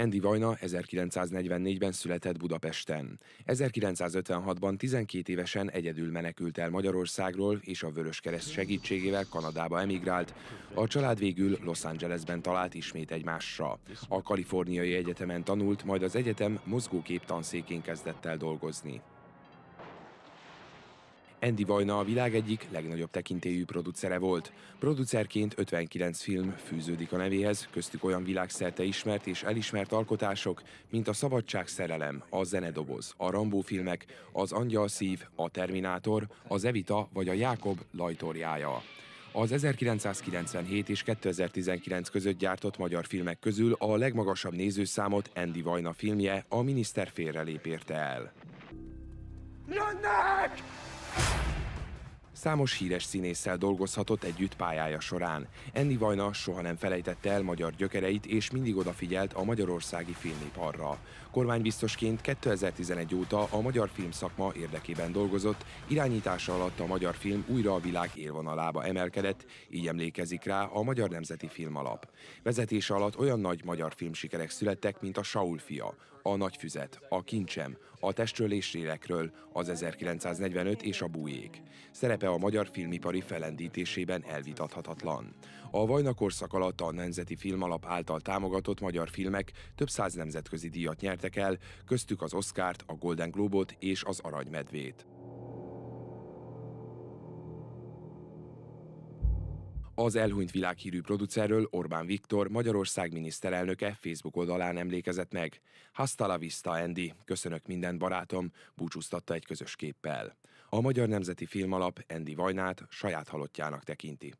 Andy Vajna 1944-ben született Budapesten. 1956-ban 12 évesen egyedül menekült el Magyarországról, és a Vöröskereszt segítségével Kanadába emigrált. A család végül Los Angelesben talált ismét egymásra. A Kaliforniai Egyetemen tanult, majd az egyetem mozgókép tanszékén kezdett el dolgozni. Andy Vajna a világ egyik legnagyobb tekintélyű producere volt. Producerként 59 film fűződik a nevéhez, köztük olyan világszerte ismert és elismert alkotások, mint a Szabadság szerelem, a Zenedoboz, a Rambó filmek, az Angyal szív, a Terminátor, az Evita vagy a Jákob lajtorjája. Az 1997 és 2019 között gyártott magyar filmek közül a legmagasabb nézőszámot Andy Vajna filmje, a miniszter félrelép érte el. Lönnek! Számos híres színésszel dolgozhatott együtt pályája során. Enni Vajna soha nem felejtette el magyar gyökereit, és mindig odafigyelt a magyarországi filmiparra. Kormánybiztosként 2011 óta a magyar filmszakma érdekében dolgozott, irányítása alatt a magyar film újra a világ élvonalába emelkedett, így emlékezik rá a Magyar Nemzeti Film Alap. Vezetése alatt olyan nagy magyar filmsikerek születtek, mint a Saul fia, a Nagyfüzet, a Kincsem, a Testről és Rélekről, az 1945 és a Bújék. Szerepe a magyar filmipari felendítésében elvitathatatlan. A Vajna korszak alatt a Nemzeti Filmalap által támogatott magyar filmek több száz nemzetközi díjat nyertek el, köztük az Oscárt, a Golden Globot és az Aranymedvét. Az elhunyt világhírű producerről Orbán Viktor, Magyarország miniszterelnöke Facebook oldalán emlékezett meg. Hasta la vista, Andy, köszönök minden barátom, búcsúztatta egy közös képpel. A Magyar Nemzeti Filmalap Andy Vajnát saját halottjának tekinti.